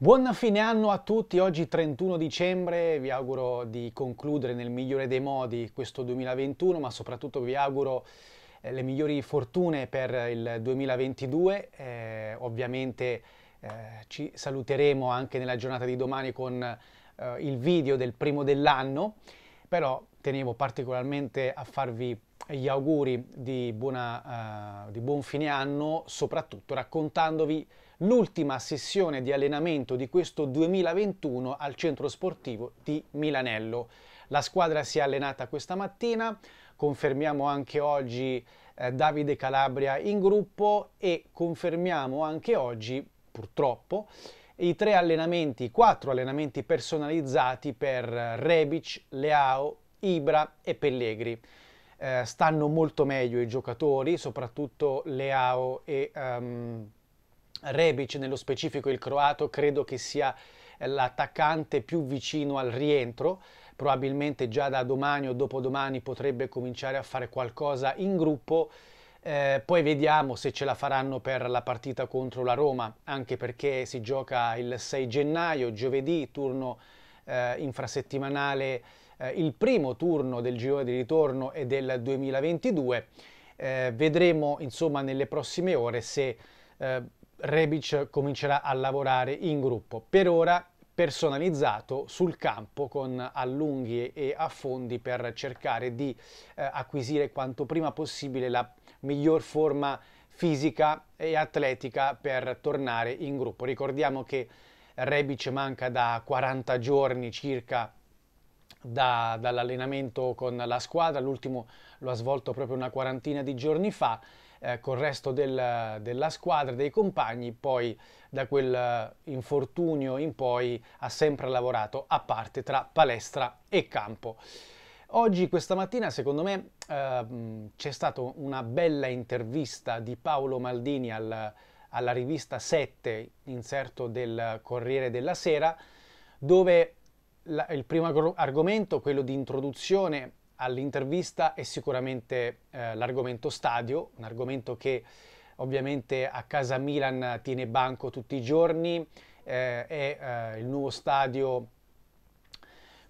Buon fine anno a tutti, oggi 31 dicembre, vi auguro di concludere nel migliore dei modi questo 2021, ma soprattutto vi auguro eh, le migliori fortune per il 2022. Eh, ovviamente eh, ci saluteremo anche nella giornata di domani con eh, il video del primo dell'anno, però tenevo particolarmente a farvi gli auguri di, buona, uh, di buon fine anno, soprattutto raccontandovi l'ultima sessione di allenamento di questo 2021 al centro sportivo di Milanello. La squadra si è allenata questa mattina, confermiamo anche oggi eh, Davide Calabria in gruppo e confermiamo anche oggi, purtroppo, i tre allenamenti, i quattro allenamenti personalizzati per Rebic, Leao, Ibra e Pellegri. Eh, stanno molto meglio i giocatori, soprattutto Leao e um, Rebic, nello specifico il croato, credo che sia l'attaccante più vicino al rientro. Probabilmente già da domani o dopodomani potrebbe cominciare a fare qualcosa in gruppo. Eh, poi vediamo se ce la faranno per la partita contro la Roma, anche perché si gioca il 6 gennaio, giovedì, turno eh, infrasettimanale eh, il primo turno del girone di ritorno e del 2022. Eh, vedremo insomma nelle prossime ore se eh, Rebic comincerà a lavorare in gruppo. Per ora personalizzato sul campo con allunghi e affondi per cercare di eh, acquisire quanto prima possibile la miglior forma fisica e atletica per tornare in gruppo. Ricordiamo che Rebic manca da 40 giorni circa da, dall'allenamento con la squadra, l'ultimo lo ha svolto proprio una quarantina di giorni fa eh, con il resto del, della squadra, dei compagni, poi da quel infortunio in poi ha sempre lavorato a parte tra palestra e campo. Oggi, questa mattina, secondo me eh, c'è stata una bella intervista di Paolo Maldini al, alla rivista 7, inserto del Corriere della Sera, dove la, il primo argomento, quello di introduzione all'intervista, è sicuramente eh, l'argomento stadio, un argomento che ovviamente a casa Milan tiene banco tutti i giorni, eh, è eh, il nuovo stadio,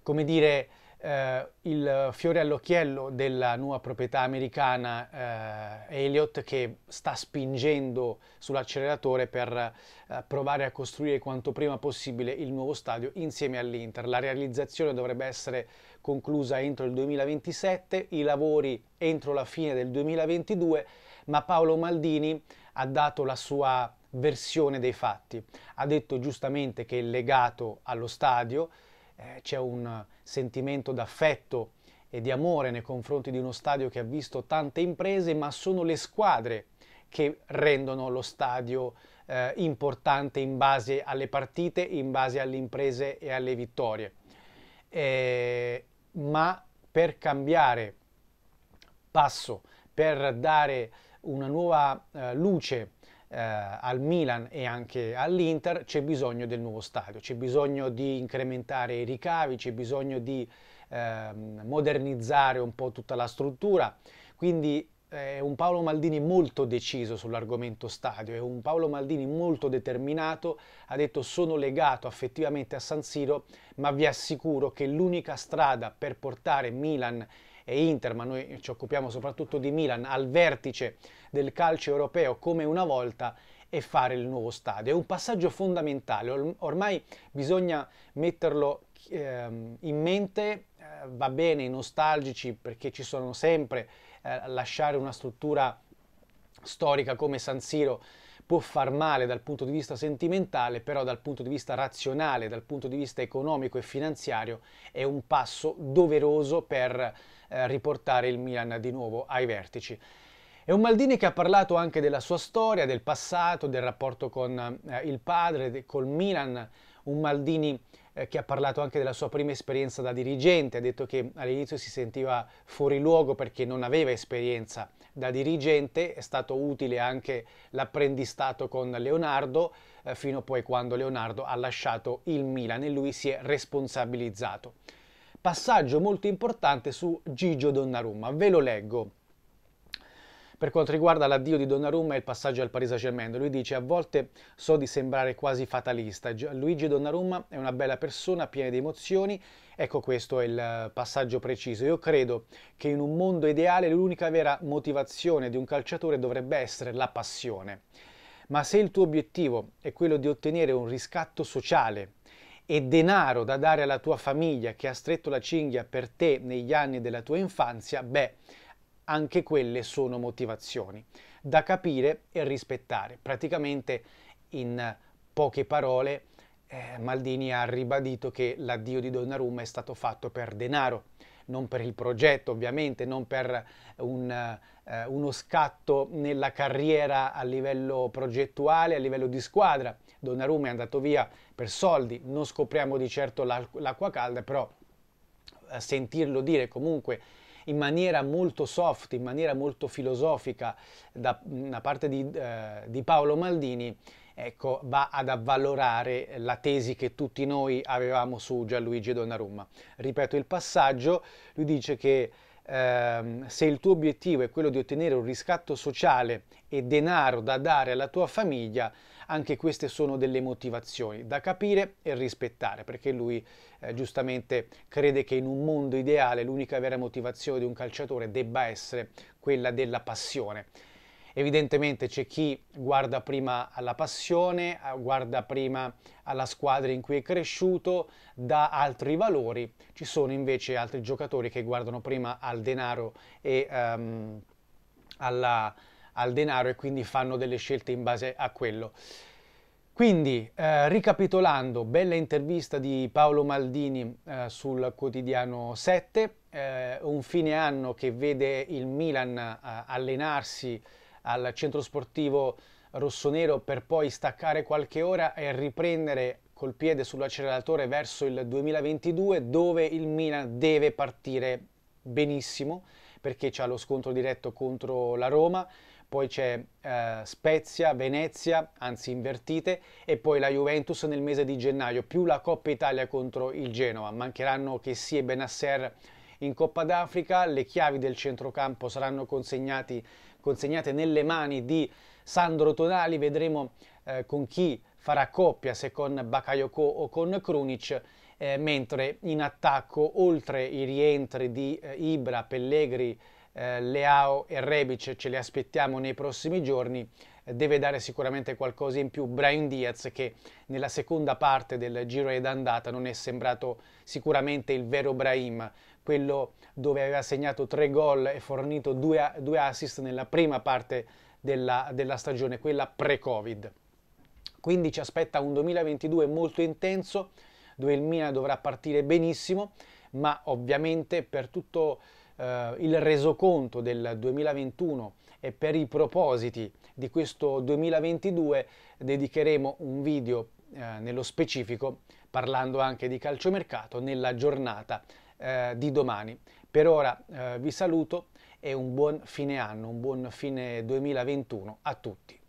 come dire, eh, il fiore all'occhiello della nuova proprietà americana eh, Elliott che sta spingendo sull'acceleratore per eh, provare a costruire quanto prima possibile il nuovo stadio insieme all'Inter. La realizzazione dovrebbe essere conclusa entro il 2027, i lavori entro la fine del 2022, ma Paolo Maldini ha dato la sua versione dei fatti. Ha detto giustamente che è legato allo stadio eh, c'è un sentimento d'affetto e di amore nei confronti di uno stadio che ha visto tante imprese, ma sono le squadre che rendono lo stadio eh, importante in base alle partite, in base alle imprese e alle vittorie. Eh, ma per cambiare passo, per dare una nuova eh, luce eh, al Milan e anche all'Inter, c'è bisogno del nuovo stadio, c'è bisogno di incrementare i ricavi, c'è bisogno di eh, modernizzare un po' tutta la struttura. Quindi è eh, un Paolo Maldini molto deciso sull'argomento stadio, è un Paolo Maldini molto determinato, ha detto sono legato affettivamente a San Siro, ma vi assicuro che l'unica strada per portare Milan e Inter, ma noi ci occupiamo soprattutto di Milan, al vertice del calcio europeo come una volta e fare il nuovo stadio. È un passaggio fondamentale, ormai bisogna metterlo ehm, in mente, eh, va bene i nostalgici perché ci sono sempre, eh, lasciare una struttura storica come San Siro può far male dal punto di vista sentimentale, però dal punto di vista razionale, dal punto di vista economico e finanziario è un passo doveroso per eh, riportare il Milan di nuovo ai vertici. È un Maldini che ha parlato anche della sua storia, del passato, del rapporto con eh, il padre, de, col Milan, un Maldini eh, che ha parlato anche della sua prima esperienza da dirigente, ha detto che all'inizio si sentiva fuori luogo perché non aveva esperienza da dirigente, è stato utile anche l'apprendistato con Leonardo, eh, fino poi quando Leonardo ha lasciato il Milan e lui si è responsabilizzato. Passaggio molto importante su Gigio Donnarumma, ve lo leggo. Per quanto riguarda l'addio di Donnarumma e il passaggio al Paris Saint-Germain, lui dice a volte so di sembrare quasi fatalista, Luigi Donnarumma è una bella persona piena di emozioni, ecco questo è il passaggio preciso. Io credo che in un mondo ideale l'unica vera motivazione di un calciatore dovrebbe essere la passione. Ma se il tuo obiettivo è quello di ottenere un riscatto sociale e denaro da dare alla tua famiglia che ha stretto la cinghia per te negli anni della tua infanzia, beh, anche quelle sono motivazioni da capire e rispettare. Praticamente in poche parole eh, Maldini ha ribadito che l'addio di Donnarumma è stato fatto per denaro, non per il progetto ovviamente, non per un, eh, uno scatto nella carriera a livello progettuale, a livello di squadra. Donnarumma è andato via per soldi, non scopriamo di certo l'acqua calda, però eh, sentirlo dire comunque in maniera molto soft, in maniera molto filosofica da, da parte di, eh, di Paolo Maldini, ecco, va ad avvalorare la tesi che tutti noi avevamo su Gianluigi Donnarumma. Ripeto il passaggio, lui dice che ehm, se il tuo obiettivo è quello di ottenere un riscatto sociale e denaro da dare alla tua famiglia, anche queste sono delle motivazioni da capire e rispettare, perché lui eh, giustamente crede che in un mondo ideale l'unica vera motivazione di un calciatore debba essere quella della passione. Evidentemente c'è chi guarda prima alla passione, guarda prima alla squadra in cui è cresciuto, dà altri valori, ci sono invece altri giocatori che guardano prima al denaro e um, alla, al denaro e quindi fanno delle scelte in base a quello. Quindi, eh, ricapitolando, bella intervista di Paolo Maldini eh, sul quotidiano 7, eh, un fine anno che vede il Milan eh, allenarsi al centro sportivo rossonero per poi staccare qualche ora e riprendere col piede sull'acceleratore verso il 2022 dove il Milan deve partire benissimo perché c'è lo scontro diretto contro la Roma, poi c'è eh, Spezia, Venezia, anzi invertite, e poi la Juventus nel mese di gennaio, più la Coppa Italia contro il Genoa. Mancheranno Chessi e Benasser in Coppa d'Africa, le chiavi del centrocampo saranno consegnate nelle mani di Sandro Tonali, vedremo eh, con chi farà coppia, se con Bakayoko o con Krunic, eh, mentre in attacco, oltre i rientri di eh, Ibra, Pellegrini, eh, Leao e Rebic ce li aspettiamo nei prossimi giorni, eh, deve dare sicuramente qualcosa in più Brian Diaz che nella seconda parte del giro ed andata non è sembrato sicuramente il vero Brahim, quello dove aveva segnato tre gol e fornito due, due assist nella prima parte della, della stagione, quella pre-Covid. Quindi ci aspetta un 2022 molto intenso, dove il Milan dovrà partire benissimo, ma ovviamente per tutto eh, il resoconto del 2021 e per i propositi di questo 2022 dedicheremo un video eh, nello specifico parlando anche di calciomercato nella giornata eh, di domani. Per ora eh, vi saluto e un buon fine anno, un buon fine 2021 a tutti.